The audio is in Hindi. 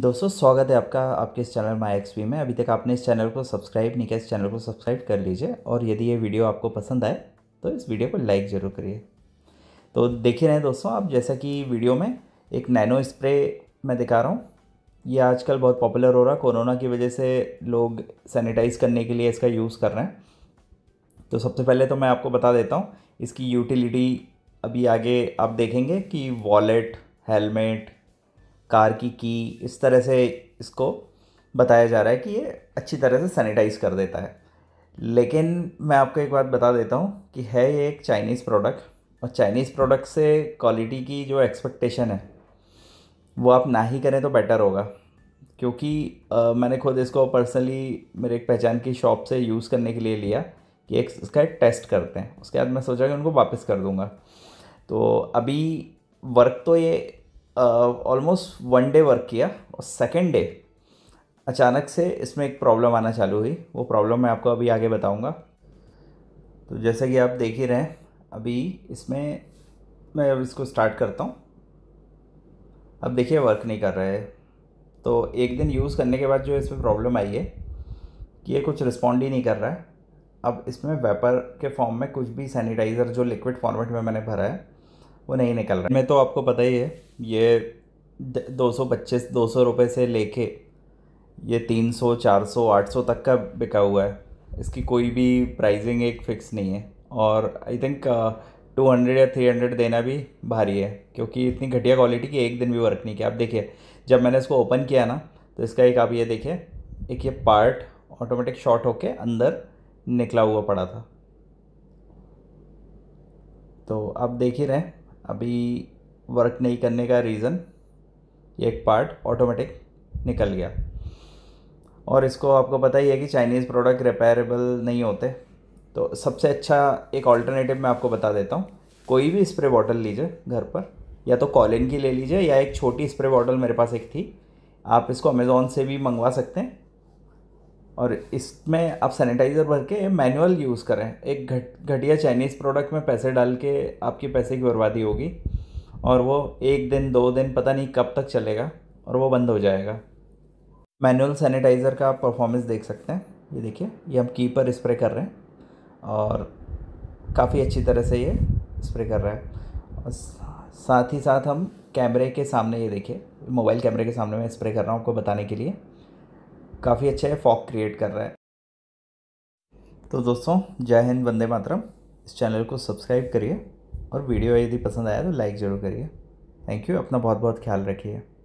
दोस्तों स्वागत है आपका आपके इस चैनल माई एक्सपी में अभी तक आपने इस चैनल को सब्सक्राइब नहीं किया इस चैनल को सब्सक्राइब कर लीजिए और यदि ये वीडियो आपको पसंद आए तो इस वीडियो को लाइक ज़रूर करिए तो देख रहे दोस्तों आप जैसा कि वीडियो में एक नैनो स्प्रे मैं दिखा रहा हूँ ये आजकल बहुत पॉपुलर हो रहा है कोरोना की वजह से लोग सैनिटाइज़ करने के लिए इसका यूज़ कर रहे हैं तो सबसे पहले तो मैं आपको बता देता हूँ इसकी यूटिलिटी अभी आगे आप देखेंगे कि वॉलेट हेलमेट कार की की इस तरह से इसको बताया जा रहा है कि ये अच्छी तरह से सैनिटाइज़ कर देता है लेकिन मैं आपको एक बात बता देता हूँ कि है ये एक चाइनीज़ प्रोडक्ट और चाइनीज़ प्रोडक्ट से क्वालिटी की जो एक्सपेक्टेशन है वो आप ना ही करें तो बेटर होगा क्योंकि आ, मैंने खुद इसको पर्सनली मेरे एक पहचान की शॉप से यूज़ करने के लिए लिया कि एक इसका एक टेस्ट करते हैं उसके बाद मैं सोचा कि उनको वापस कर दूँगा तो अभी वर्क तो ये ऑलमोस्ट वन डे वर्क किया और सेकेंड डे अचानक से इसमें एक प्रॉब्लम आना चालू हुई वो प्रॉब्लम मैं आपको अभी आगे बताऊंगा तो जैसा कि आप देख ही रहे हैं अभी इसमें मैं अब इसको स्टार्ट करता हूँ अब देखिए वर्क नहीं कर रहा है तो एक दिन यूज़ करने के बाद जो इसमें प्रॉब्लम आई है कि ये कुछ रिस्पॉन्ड ही नहीं कर रहा है अब इसमें वेपर के फॉर्म में कुछ भी सैनिटाइज़र जो लिक्विड फॉर्मेट में मैंने भरा है वो नहीं निकल रहा मैं तो आपको पता ही है ये दो सौ पच्चीस दो सौ रुपये से लेके ये तीन सौ चार सौ आठ सौ तक का बिका हुआ है इसकी कोई भी प्राइसिंग एक फ़िक्स नहीं है और आई थिंक टू हंड्रेड या थ्री हंड्रेड देना भी भारी है क्योंकि इतनी घटिया क्वालिटी की एक दिन भी वर्क नहीं किया आप देखिए जब मैंने इसको ओपन किया ना तो इसका एक आप ये देखिए एक ये पार्ट ऑटोमेटिक शॉर्ट होके अंदर निकला हुआ पड़ा था तो आप देख ही रहे हैं अभी वर्क नहीं करने का रीज़न एक पार्ट ऑटोमेटिक निकल गया और इसको आपको पता ही है कि चाइनीज़ प्रोडक्ट रिपेयरेबल नहीं होते तो सबसे अच्छा एक ऑल्टरनेटिव मैं आपको बता देता हूँ कोई भी स्प्रे बॉटल लीजिए घर पर या तो कॉलिन की ले लीजिए या एक छोटी स्प्रे बॉटल मेरे पास एक थी आप इसको अमेज़ोन से भी मंगवा सकते हैं और इसमें आप सैनिटाइज़र भर के मैनुअल यूज़ करें एक घट घटिया चाइनीज़ प्रोडक्ट में पैसे डाल के आपकी पैसे की बर्बादी होगी और वो एक दिन दो दिन पता नहीं कब तक चलेगा और वो बंद हो जाएगा मैनुअल सैनिटाइज़र का आप परफॉर्मेंस देख सकते हैं ये देखिए ये हम कीपर स्प्रे कर रहे हैं और काफ़ी अच्छी तरह से ये स्प्रे कर रहा है और साथ ही साथ हम कैमरे के सामने ये देखिए मोबाइल कैमरे के सामने मैं स्प्रे कर रहा हूँ आपको बताने के लिए काफ़ी अच्छा है फॉक क्रिएट कर रहा है तो दोस्तों जय हिंद वंदे मातरम इस चैनल को सब्सक्राइब करिए और वीडियो यदि पसंद आया तो लाइक ज़रूर करिए थैंक यू अपना बहुत बहुत ख्याल रखिए